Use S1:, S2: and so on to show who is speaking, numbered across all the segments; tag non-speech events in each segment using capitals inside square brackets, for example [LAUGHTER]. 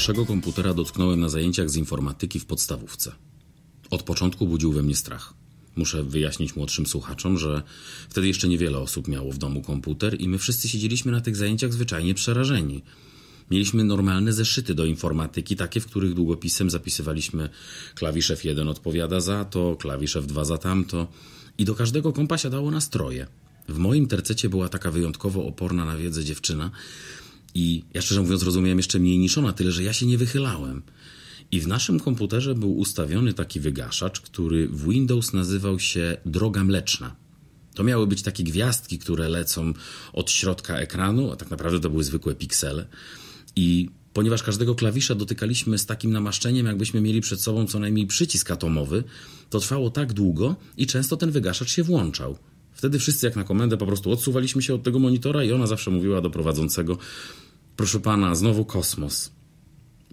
S1: Pierwszego komputera dotknąłem na zajęciach z informatyki w podstawówce. Od początku budził we mnie strach. Muszę wyjaśnić młodszym słuchaczom, że wtedy jeszcze niewiele osób miało w domu komputer i my wszyscy siedzieliśmy na tych zajęciach zwyczajnie przerażeni. Mieliśmy normalne zeszyty do informatyki, takie, w których długopisem zapisywaliśmy klawisz F1 odpowiada za to, klawisz F2 za tamto i do każdego kompa siadało troje. W moim tercecie była taka wyjątkowo oporna na wiedzę dziewczyna, i ja szczerze mówiąc rozumiałem jeszcze mniej niż ona, tyle że ja się nie wychylałem. I w naszym komputerze był ustawiony taki wygaszacz, który w Windows nazywał się Droga Mleczna. To miały być takie gwiazdki, które lecą od środka ekranu, a tak naprawdę to były zwykłe piksele. I ponieważ każdego klawisza dotykaliśmy z takim namaszczeniem, jakbyśmy mieli przed sobą co najmniej przycisk atomowy, to trwało tak długo i często ten wygaszacz się włączał. Wtedy wszyscy jak na komendę po prostu odsuwaliśmy się od tego monitora i ona zawsze mówiła do prowadzącego: Proszę pana, znowu kosmos.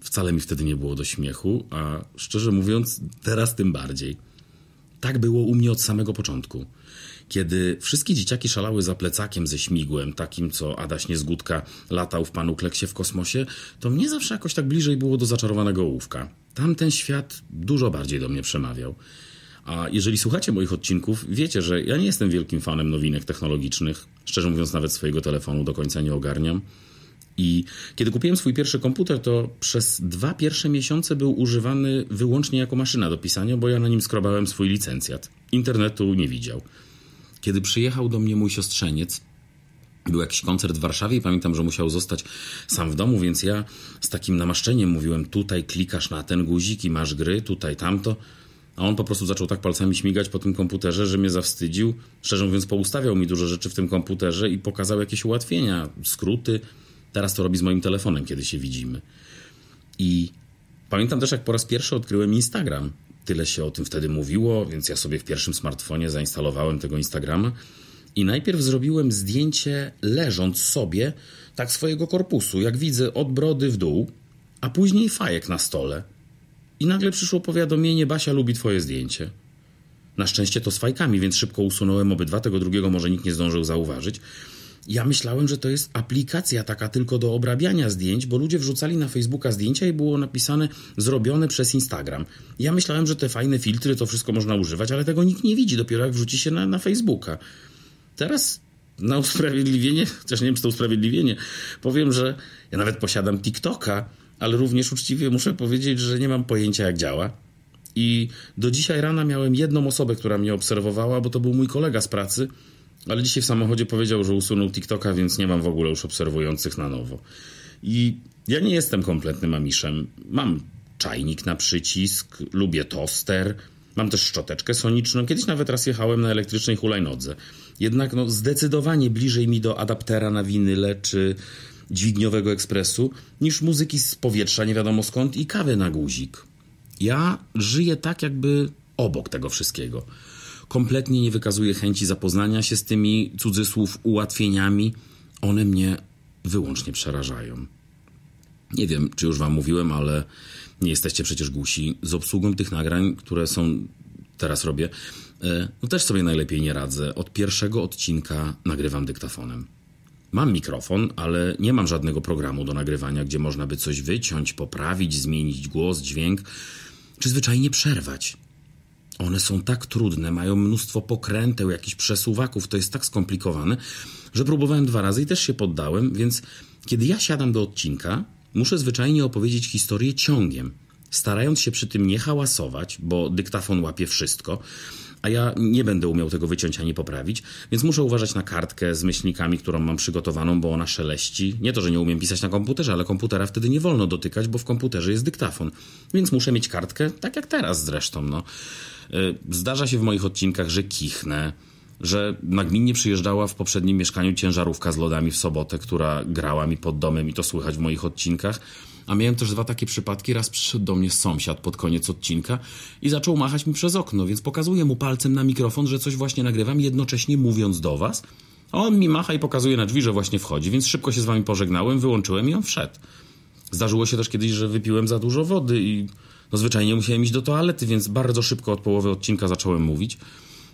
S1: Wcale mi wtedy nie było do śmiechu, a szczerze mówiąc, teraz tym bardziej. Tak było u mnie od samego początku. Kiedy wszystkie dzieciaki szalały za plecakiem ze śmigłem, takim co Adaś Niezgódka latał w panu Kleksie w kosmosie, to mnie zawsze jakoś tak bliżej było do zaczarowanego ołówka. Tamten świat dużo bardziej do mnie przemawiał. A jeżeli słuchacie moich odcinków, wiecie, że ja nie jestem wielkim fanem nowinek technologicznych. Szczerze mówiąc, nawet swojego telefonu do końca nie ogarniam. I kiedy kupiłem swój pierwszy komputer, to przez dwa pierwsze miesiące był używany wyłącznie jako maszyna do pisania, bo ja na nim skrobałem swój licencjat. Internetu nie widział. Kiedy przyjechał do mnie mój siostrzeniec, był jakiś koncert w Warszawie i pamiętam, że musiał zostać sam w domu, więc ja z takim namaszczeniem mówiłem: tutaj klikasz na ten guzik i masz gry, tutaj tamto. A on po prostu zaczął tak palcami śmigać po tym komputerze, że mnie zawstydził. Szczerze mówiąc, poustawiał mi dużo rzeczy w tym komputerze i pokazał jakieś ułatwienia, skróty. Teraz to robi z moim telefonem, kiedy się widzimy. I pamiętam też, jak po raz pierwszy odkryłem Instagram. Tyle się o tym wtedy mówiło, więc ja sobie w pierwszym smartfonie zainstalowałem tego Instagrama. I najpierw zrobiłem zdjęcie leżąc sobie, tak swojego korpusu, jak widzę, od brody w dół, a później fajek na stole. I nagle przyszło powiadomienie: Basia lubi twoje zdjęcie. Na szczęście to z fajkami, więc szybko usunąłem obydwa. Tego drugiego może nikt nie zdążył zauważyć. Ja myślałem, że to jest aplikacja taka tylko do obrabiania zdjęć, bo ludzie wrzucali na Facebooka zdjęcia i było napisane zrobione przez Instagram. Ja myślałem, że te fajne filtry to wszystko można używać, ale tego nikt nie widzi, dopiero jak wrzuci się na, na Facebooka. Teraz na usprawiedliwienie, chociaż [LAUGHS] nie wiem, czy to usprawiedliwienie, powiem, że ja nawet posiadam TikToka ale również uczciwie muszę powiedzieć, że nie mam pojęcia jak działa. I do dzisiaj rana miałem jedną osobę, która mnie obserwowała, bo to był mój kolega z pracy, ale dzisiaj w samochodzie powiedział, że usunął TikToka, więc nie mam w ogóle już obserwujących na nowo. I ja nie jestem kompletnym amiszem. Mam czajnik na przycisk, lubię toster, mam też szczoteczkę soniczną. Kiedyś nawet raz jechałem na elektrycznej hulajnodze. Jednak no, zdecydowanie bliżej mi do adaptera na winyle czy dźwigniowego ekspresu niż muzyki z powietrza nie wiadomo skąd i kawy na guzik. Ja żyję tak jakby obok tego wszystkiego. Kompletnie nie wykazuję chęci zapoznania się z tymi cudzysłów ułatwieniami. One mnie wyłącznie przerażają. Nie wiem, czy już wam mówiłem, ale nie jesteście przecież głusi. Z obsługą tych nagrań, które są teraz robię, e, no też sobie najlepiej nie radzę. Od pierwszego odcinka nagrywam dyktafonem. Mam mikrofon, ale nie mam żadnego programu do nagrywania, gdzie można by coś wyciąć, poprawić, zmienić głos, dźwięk, czy zwyczajnie przerwać. One są tak trudne, mają mnóstwo pokręteł, jakichś przesuwaków, to jest tak skomplikowane, że próbowałem dwa razy i też się poddałem, więc kiedy ja siadam do odcinka, muszę zwyczajnie opowiedzieć historię ciągiem, starając się przy tym nie hałasować, bo dyktafon łapie wszystko, a ja nie będę umiał tego wyciąć ani poprawić, więc muszę uważać na kartkę z myślnikami, którą mam przygotowaną, bo ona szeleści. Nie to, że nie umiem pisać na komputerze, ale komputera wtedy nie wolno dotykać, bo w komputerze jest dyktafon. Więc muszę mieć kartkę, tak jak teraz zresztą. No. Y, zdarza się w moich odcinkach, że kichnę, że nagminnie przyjeżdżała w poprzednim mieszkaniu ciężarówka z lodami w sobotę, która grała mi pod domem i to słychać w moich odcinkach a miałem też dwa takie przypadki. Raz przyszedł do mnie sąsiad pod koniec odcinka i zaczął machać mi przez okno, więc pokazuję mu palcem na mikrofon, że coś właśnie nagrywam, jednocześnie mówiąc do was. A on mi macha i pokazuje na drzwi, że właśnie wchodzi, więc szybko się z wami pożegnałem, wyłączyłem i on wszedł. Zdarzyło się też kiedyś, że wypiłem za dużo wody i no zwyczajnie musiałem iść do toalety, więc bardzo szybko od połowy odcinka zacząłem mówić.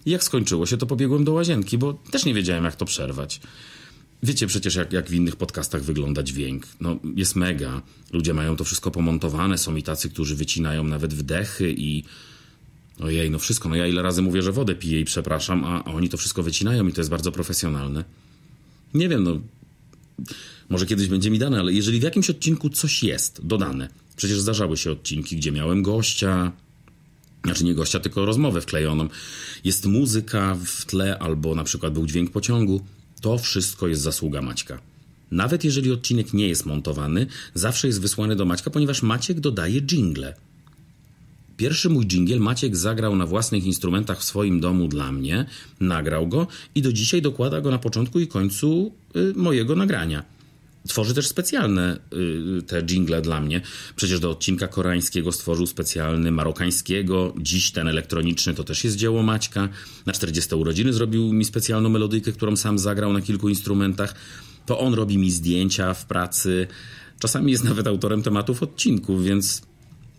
S1: I jak skończyło się, to pobiegłem do łazienki, bo też nie wiedziałem, jak to przerwać. Wiecie przecież, jak, jak w innych podcastach wygląda dźwięk. No, jest mega. Ludzie mają to wszystko pomontowane. Są i tacy, którzy wycinają nawet wdechy i. Ojej, no wszystko. No ja ile razy mówię, że wodę piję i przepraszam, a, a oni to wszystko wycinają i to jest bardzo profesjonalne. Nie wiem, no. Może kiedyś będzie mi dane, ale jeżeli w jakimś odcinku coś jest dodane, przecież zdarzały się odcinki, gdzie miałem gościa, znaczy nie gościa, tylko rozmowę wklejoną. Jest muzyka w tle, albo na przykład był dźwięk pociągu. To wszystko jest zasługa Maćka. Nawet jeżeli odcinek nie jest montowany, zawsze jest wysłany do Maćka, ponieważ Maciek dodaje jingle. Pierwszy mój dżingiel Maciek zagrał na własnych instrumentach w swoim domu dla mnie, nagrał go i do dzisiaj dokłada go na początku i końcu y, mojego nagrania. Tworzy też specjalne y, te jingle dla mnie. Przecież do odcinka koreańskiego stworzył specjalny marokańskiego. Dziś ten elektroniczny to też jest dzieło Maćka. Na 40 urodziny zrobił mi specjalną melodyjkę, którą sam zagrał na kilku instrumentach. To on robi mi zdjęcia w pracy. Czasami jest nawet autorem tematów odcinków, więc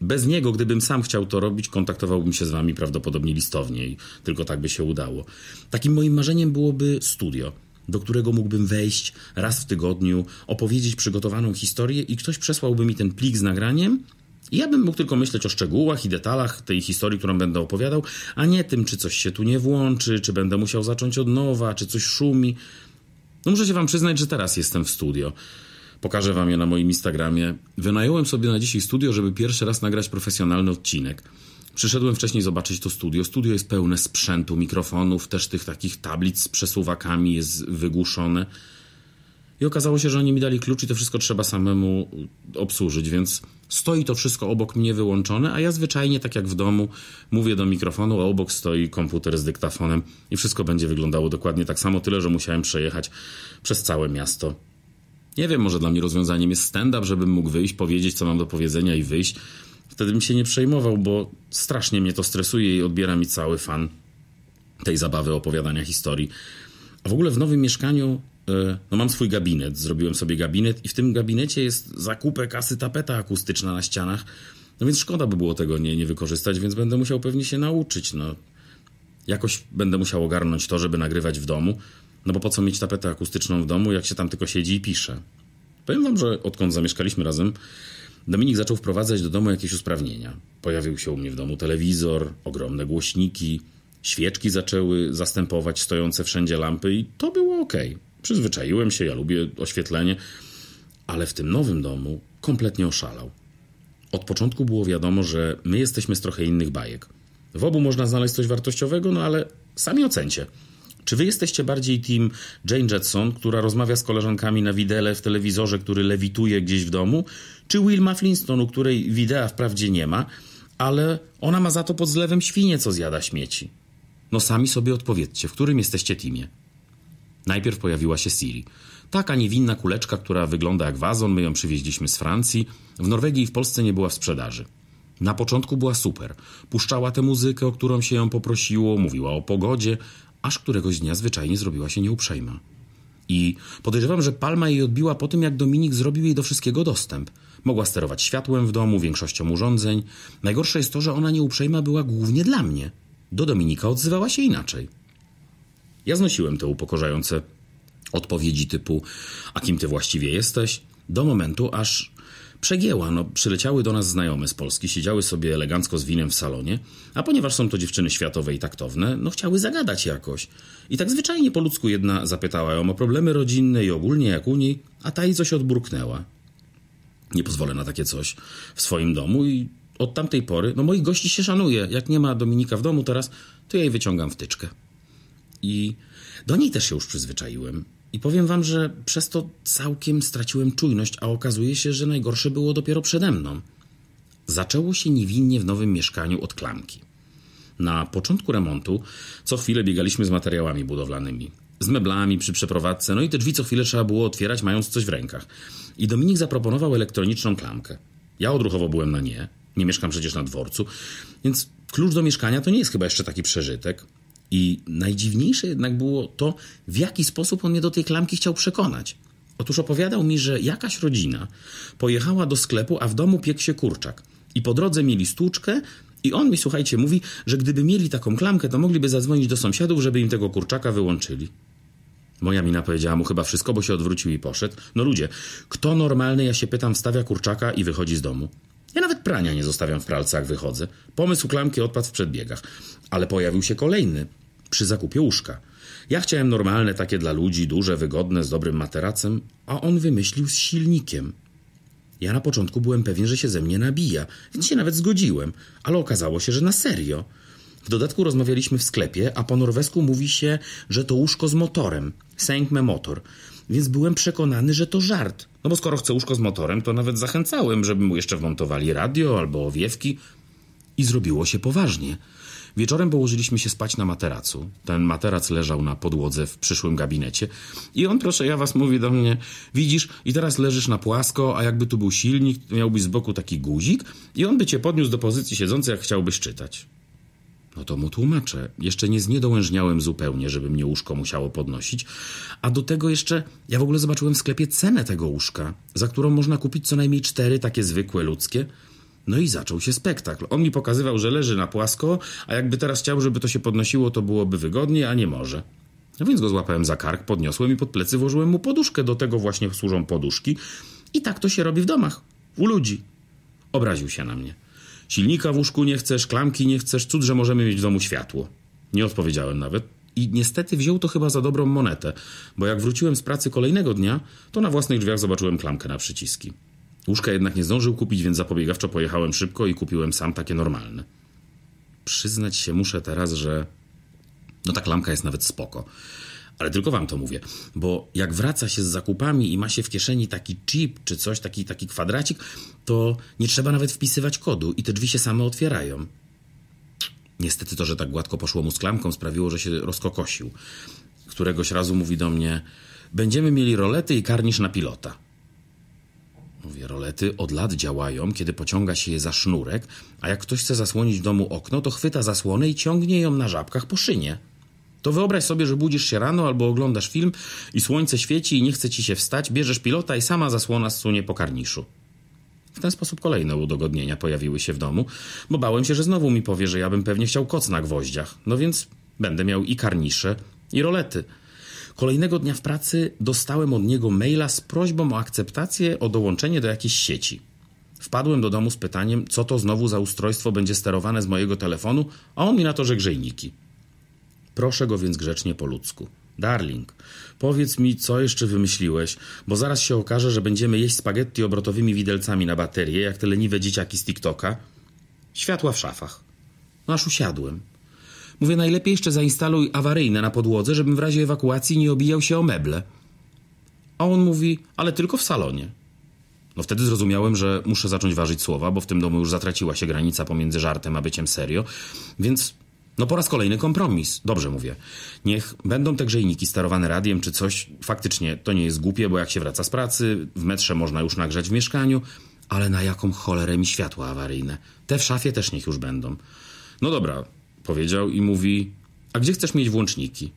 S1: bez niego, gdybym sam chciał to robić, kontaktowałbym się z wami prawdopodobnie listownie tylko tak by się udało. Takim moim marzeniem byłoby studio do którego mógłbym wejść raz w tygodniu, opowiedzieć przygotowaną historię i ktoś przesłałby mi ten plik z nagraniem. I ja bym mógł tylko myśleć o szczegółach i detalach tej historii, którą będę opowiadał, a nie tym, czy coś się tu nie włączy, czy będę musiał zacząć od nowa, czy coś szumi. No muszę się wam przyznać, że teraz jestem w studio. Pokażę wam je na moim Instagramie. Wynająłem sobie na dzisiaj studio, żeby pierwszy raz nagrać profesjonalny odcinek. Przyszedłem wcześniej zobaczyć to studio. Studio jest pełne sprzętu, mikrofonów, też tych takich tablic z przesuwakami jest wygłuszone. I okazało się, że oni mi dali klucz i to wszystko trzeba samemu obsłużyć, więc stoi to wszystko obok mnie wyłączone, a ja zwyczajnie, tak jak w domu, mówię do mikrofonu, a obok stoi komputer z dyktafonem i wszystko będzie wyglądało dokładnie tak samo, tyle że musiałem przejechać przez całe miasto. Nie wiem, może dla mnie rozwiązaniem jest stand-up, żebym mógł wyjść, powiedzieć, co mam do powiedzenia i wyjść wtedy bym się nie przejmował, bo strasznie mnie to stresuje i odbiera mi cały fan tej zabawy opowiadania historii. A w ogóle w nowym mieszkaniu e, no mam swój gabinet, zrobiłem sobie gabinet i w tym gabinecie jest zakupę kasy tapeta akustyczna na ścianach, no więc szkoda by było tego nie, nie wykorzystać, więc będę musiał pewnie się nauczyć. No. Jakoś będę musiał ogarnąć to, żeby nagrywać w domu, no bo po co mieć tapetę akustyczną w domu, jak się tam tylko siedzi i pisze. Powiem wam, że odkąd zamieszkaliśmy razem, Dominik zaczął wprowadzać do domu jakieś usprawnienia. Pojawił się u mnie w domu telewizor, ogromne głośniki, świeczki zaczęły zastępować stojące wszędzie lampy i to było ok. Przyzwyczaiłem się, ja lubię oświetlenie, ale w tym nowym domu kompletnie oszalał. Od początku było wiadomo, że my jesteśmy z trochę innych bajek. W obu można znaleźć coś wartościowego, no ale sami ocencie – czy wy jesteście bardziej team Jane Jetson, która rozmawia z koleżankami na widele w telewizorze, który lewituje gdzieś w domu, czy Wilma Flintstone, u której widea wprawdzie nie ma, ale ona ma za to pod zlewem świnie, co zjada śmieci? No sami sobie odpowiedzcie, w którym jesteście teamie. Najpierw pojawiła się Siri. Taka niewinna kuleczka, która wygląda jak wazon, my ją przywieźliśmy z Francji. W Norwegii i w Polsce nie była w sprzedaży. Na początku była super. Puszczała tę muzykę, o którą się ją poprosiło, mówiła o pogodzie, aż któregoś dnia zwyczajnie zrobiła się nieuprzejma. I podejrzewam, że palma jej odbiła po tym, jak Dominik zrobił jej do wszystkiego dostęp. Mogła sterować światłem w domu, większością urządzeń. Najgorsze jest to, że ona nieuprzejma była głównie dla mnie. Do Dominika odzywała się inaczej. Ja znosiłem te upokorzające odpowiedzi typu: A kim ty właściwie jesteś? do momentu, aż przegięła. No, przyleciały do nas znajome z Polski, siedziały sobie elegancko z winem w salonie, a ponieważ są to dziewczyny światowe i taktowne, no chciały zagadać jakoś. I tak zwyczajnie po ludzku jedna zapytała ją o problemy rodzinne i ogólnie jak u niej, a ta jej coś odburknęła. Nie pozwolę na takie coś w swoim domu i od tamtej pory, no moich gości się szanuje. Jak nie ma Dominika w domu teraz, to ja jej wyciągam wtyczkę. I do niej też się już przyzwyczaiłem. I powiem wam, że przez to całkiem straciłem czujność, a okazuje się, że najgorsze było dopiero przede mną. Zaczęło się niewinnie w nowym mieszkaniu od klamki. Na początku remontu co chwilę biegaliśmy z materiałami budowlanymi, z meblami przy przeprowadzce, no i te drzwi co chwilę trzeba było otwierać, mając coś w rękach. I Dominik zaproponował elektroniczną klamkę. Ja odruchowo byłem na nie, nie mieszkam przecież na dworcu, więc klucz do mieszkania to nie jest chyba jeszcze taki przeżytek. I najdziwniejsze jednak było to, w jaki sposób on mnie do tej klamki chciał przekonać. Otóż opowiadał mi, że jakaś rodzina pojechała do sklepu, a w domu piekł się kurczak. I po drodze mieli stłuczkę, i on mi, słuchajcie, mówi, że gdyby mieli taką klamkę, to mogliby zadzwonić do sąsiadów, żeby im tego kurczaka wyłączyli. Moja mina powiedziała mu chyba wszystko, bo się odwrócił i poszedł. No ludzie, kto normalny, ja się pytam, wstawia kurczaka i wychodzi z domu? Ja nawet prania nie zostawiam w pralce, jak wychodzę. Pomysł klamki odpadł w przedbiegach. Ale pojawił się kolejny przy zakupie łóżka. Ja chciałem normalne takie dla ludzi, duże, wygodne, z dobrym materacem, a on wymyślił z silnikiem. Ja na początku byłem pewien, że się ze mnie nabija, więc się nawet zgodziłem, ale okazało się, że na serio. W dodatku rozmawialiśmy w sklepie, a po norwesku mówi się, że to łóżko z motorem, sękme motor, więc byłem przekonany, że to żart. No bo skoro chcę łóżko z motorem, to nawet zachęcałem, żeby mu jeszcze wmontowali radio albo owiewki i zrobiło się poważnie. Wieczorem położyliśmy się spać na materacu. Ten materac leżał na podłodze w przyszłym gabinecie. I on, proszę, ja was mówi do mnie, widzisz, i teraz leżysz na płasko, a jakby tu był silnik, miałbyś z boku taki guzik i on by cię podniósł do pozycji siedzącej, jak chciałbyś czytać. No to mu tłumaczę. Jeszcze nie zniedołężniałem zupełnie, żeby mnie łóżko musiało podnosić. A do tego jeszcze ja w ogóle zobaczyłem w sklepie cenę tego łóżka, za którą można kupić co najmniej cztery takie zwykłe ludzkie. No i zaczął się spektakl. On mi pokazywał, że leży na płasko, a jakby teraz chciał, żeby to się podnosiło, to byłoby wygodniej, a nie może. No więc go złapałem za kark, podniosłem i pod plecy włożyłem mu poduszkę. Do tego właśnie służą poduszki. I tak to się robi w domach, u ludzi. Obraził się na mnie. Silnika w łóżku nie chcesz, klamki nie chcesz, cud, że możemy mieć w domu światło. Nie odpowiedziałem nawet. I niestety wziął to chyba za dobrą monetę, bo jak wróciłem z pracy kolejnego dnia, to na własnych drzwiach zobaczyłem klamkę na przyciski. Łóżka jednak nie zdążył kupić, więc zapobiegawczo pojechałem szybko i kupiłem sam takie normalne. Przyznać się muszę teraz, że no ta klamka jest nawet spoko. Ale tylko wam to mówię, bo jak wraca się z zakupami i ma się w kieszeni taki chip czy coś, taki, taki kwadracik, to nie trzeba nawet wpisywać kodu i te drzwi się same otwierają. Niestety to, że tak gładko poszło mu z klamką, sprawiło, że się rozkokosił. Któregoś razu mówi do mnie: Będziemy mieli rolety i karnisz na pilota. Mówię, rolety od lat działają, kiedy pociąga się je za sznurek, a jak ktoś chce zasłonić w domu okno, to chwyta zasłonę i ciągnie ją na żabkach po szynie. To wyobraź sobie, że budzisz się rano albo oglądasz film i słońce świeci i nie chce ci się wstać, bierzesz pilota i sama zasłona zsunie po karniszu. W ten sposób kolejne udogodnienia pojawiły się w domu, bo bałem się, że znowu mi powie, że ja bym pewnie chciał koc na gwoździach. No więc będę miał i karnisze, i rolety – Kolejnego dnia w pracy dostałem od niego maila z prośbą o akceptację, o dołączenie do jakiejś sieci. Wpadłem do domu z pytaniem, co to znowu za ustrojstwo będzie sterowane z mojego telefonu, a on mi na to, że grzejniki. Proszę go więc grzecznie po ludzku. Darling, powiedz mi, co jeszcze wymyśliłeś, bo zaraz się okaże, że będziemy jeść spaghetti obrotowymi widelcami na baterie, jak te leniwe dzieciaki z TikToka. Światła w szafach. No aż usiadłem. Mówię, najlepiej jeszcze zainstaluj awaryjne na podłodze, żebym w razie ewakuacji nie obijał się o meble. A on mówi, ale tylko w salonie. No wtedy zrozumiałem, że muszę zacząć ważyć słowa, bo w tym domu już zatraciła się granica pomiędzy żartem a byciem serio, więc no po raz kolejny kompromis. Dobrze mówię. Niech będą te grzejniki sterowane radiem czy coś. Faktycznie to nie jest głupie, bo jak się wraca z pracy, w metrze można już nagrzać w mieszkaniu, ale na jaką cholerę mi światła awaryjne? Te w szafie też niech już będą. No dobra, powiedział i mówi: A gdzie chcesz mieć włączniki?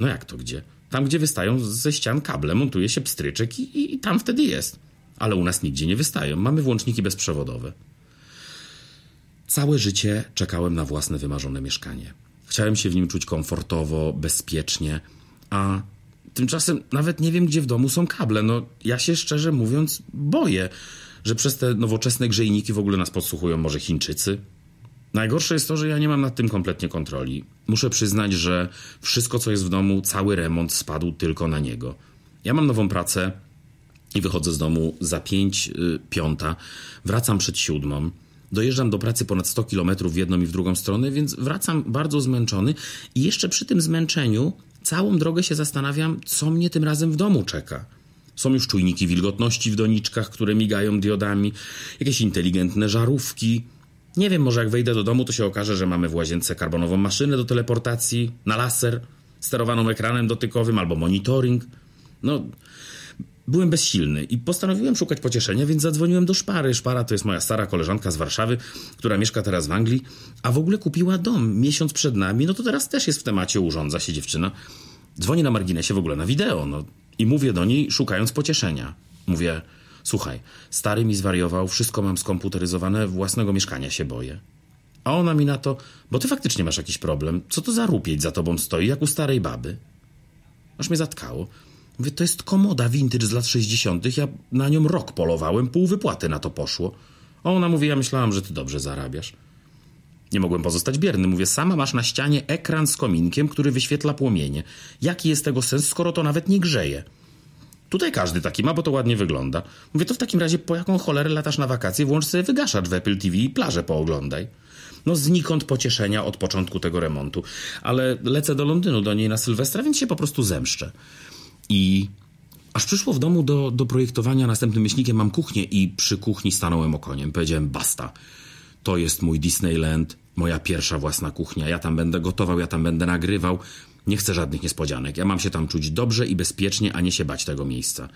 S1: No jak to gdzie? Tam, gdzie wystają ze ścian kable, montuje się pstryczek i, i, i tam wtedy jest. Ale u nas nigdzie nie wystają. Mamy włączniki bezprzewodowe. Całe życie czekałem na własne wymarzone mieszkanie. Chciałem się w nim czuć komfortowo, bezpiecznie, a tymczasem nawet nie wiem, gdzie w domu są kable. No, ja się szczerze mówiąc boję, że przez te nowoczesne grzejniki w ogóle nas podsłuchują może Chińczycy, Najgorsze jest to, że ja nie mam nad tym kompletnie kontroli. Muszę przyznać, że wszystko, co jest w domu, cały remont spadł tylko na niego. Ja mam nową pracę i wychodzę z domu za 5, y, piąta, wracam przed siódmą. Dojeżdżam do pracy ponad 100 km w jedną i w drugą stronę, więc wracam bardzo zmęczony i jeszcze przy tym zmęczeniu całą drogę się zastanawiam, co mnie tym razem w domu czeka. Są już czujniki wilgotności w doniczkach, które migają diodami, jakieś inteligentne żarówki, nie wiem, może jak wejdę do domu, to się okaże, że mamy w łazience karbonową maszynę do teleportacji, na laser, sterowaną ekranem dotykowym albo monitoring. No, byłem bezsilny i postanowiłem szukać pocieszenia, więc zadzwoniłem do Szpary. Szpara to jest moja stara koleżanka z Warszawy, która mieszka teraz w Anglii, a w ogóle kupiła dom miesiąc przed nami. No to teraz też jest w temacie, urządza się dziewczyna. Dzwoni na marginesie w ogóle na wideo, no i mówię do niej, szukając pocieszenia. Mówię, Słuchaj, stary mi zwariował, wszystko mam skomputeryzowane, własnego mieszkania się boję. A ona mi na to, bo ty faktycznie masz jakiś problem. Co to za rupieć za tobą stoi, jak u starej baby? Aż mnie zatkało. Mówię, to jest komoda vintage z lat 60. Ja na nią rok polowałem, pół wypłaty na to poszło. A ona mówi, ja myślałam, że ty dobrze zarabiasz. Nie mogłem pozostać bierny. Mówię, sama masz na ścianie ekran z kominkiem, który wyświetla płomienie. Jaki jest tego sens, skoro to nawet nie grzeje? Tutaj każdy taki ma, bo to ładnie wygląda. Mówię, to w takim razie po jaką cholerę latasz na wakacje, włącz sobie wygaszacz w Apple TV i plażę pooglądaj. No znikąd pocieszenia od początku tego remontu. Ale lecę do Londynu, do niej na Sylwestra, więc się po prostu zemszczę. I aż przyszło w domu do, do projektowania następnym myślnikiem mam kuchnię i przy kuchni stanąłem okoniem. Powiedziałem basta. To jest mój Disneyland, moja pierwsza własna kuchnia. Ja tam będę gotował, ja tam będę nagrywał. Nie chcę żadnych niespodzianek. Ja mam się tam czuć dobrze i bezpiecznie, a nie się bać tego miejsca.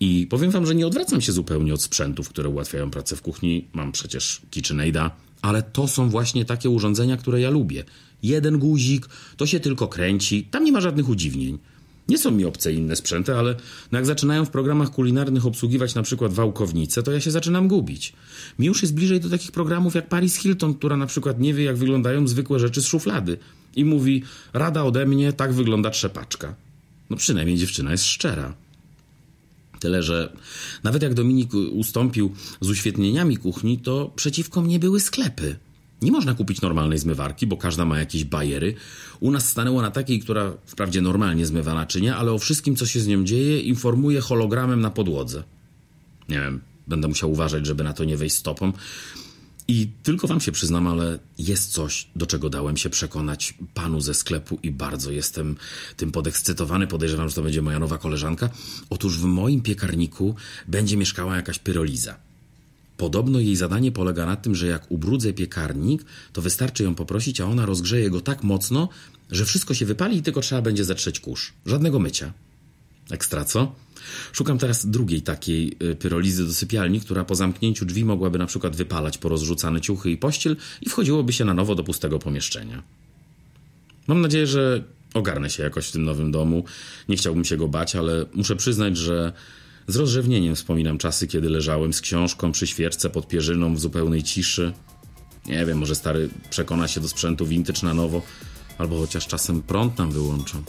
S1: I powiem wam, że nie odwracam się zupełnie od sprzętów, które ułatwiają pracę w kuchni. Mam przecież KitchenAid'a, ale to są właśnie takie urządzenia, które ja lubię. Jeden guzik, to się tylko kręci, tam nie ma żadnych udziwnień. Nie są mi obce inne sprzęty, ale no jak zaczynają w programach kulinarnych obsługiwać na przykład wałkownice, to ja się zaczynam gubić. Mi już jest bliżej do takich programów jak Paris Hilton, która na przykład nie wie, jak wyglądają zwykłe rzeczy z szuflady i mówi: Rada ode mnie, tak wygląda trzepaczka. No przynajmniej dziewczyna jest szczera. Tyle, że nawet jak Dominik ustąpił z uświetnieniami kuchni, to przeciwko mnie były sklepy. Nie można kupić normalnej zmywarki, bo każda ma jakieś bajery. U nas stanęło na takiej, która wprawdzie normalnie zmywa naczynia, ale o wszystkim, co się z nią dzieje, informuje hologramem na podłodze. Nie wiem, będę musiał uważać, żeby na to nie wejść stopą. I tylko Wam się przyznam, ale jest coś, do czego dałem się przekonać panu ze sklepu i bardzo jestem tym podekscytowany. Podejrzewam, że to będzie moja nowa koleżanka. Otóż w moim piekarniku będzie mieszkała jakaś pyroliza. Podobno jej zadanie polega na tym, że jak ubrudzę piekarnik, to wystarczy ją poprosić, a ona rozgrzeje go tak mocno, że wszystko się wypali i tylko trzeba będzie zetrzeć kurz. Żadnego mycia. Ekstra co? Szukam teraz drugiej takiej y, pyrolizy do sypialni, która po zamknięciu drzwi mogłaby na przykład wypalać porozrzucane ciuchy i pościel i wchodziłoby się na nowo do pustego pomieszczenia. Mam nadzieję, że ogarnę się jakoś w tym nowym domu. Nie chciałbym się go bać, ale muszę przyznać, że z rozrzewnieniem wspominam czasy, kiedy leżałem z książką przy świerce pod pierzyną w zupełnej ciszy. Nie wiem, może stary przekona się do sprzętu vintage na nowo, albo chociaż czasem prąd nam wyłączą.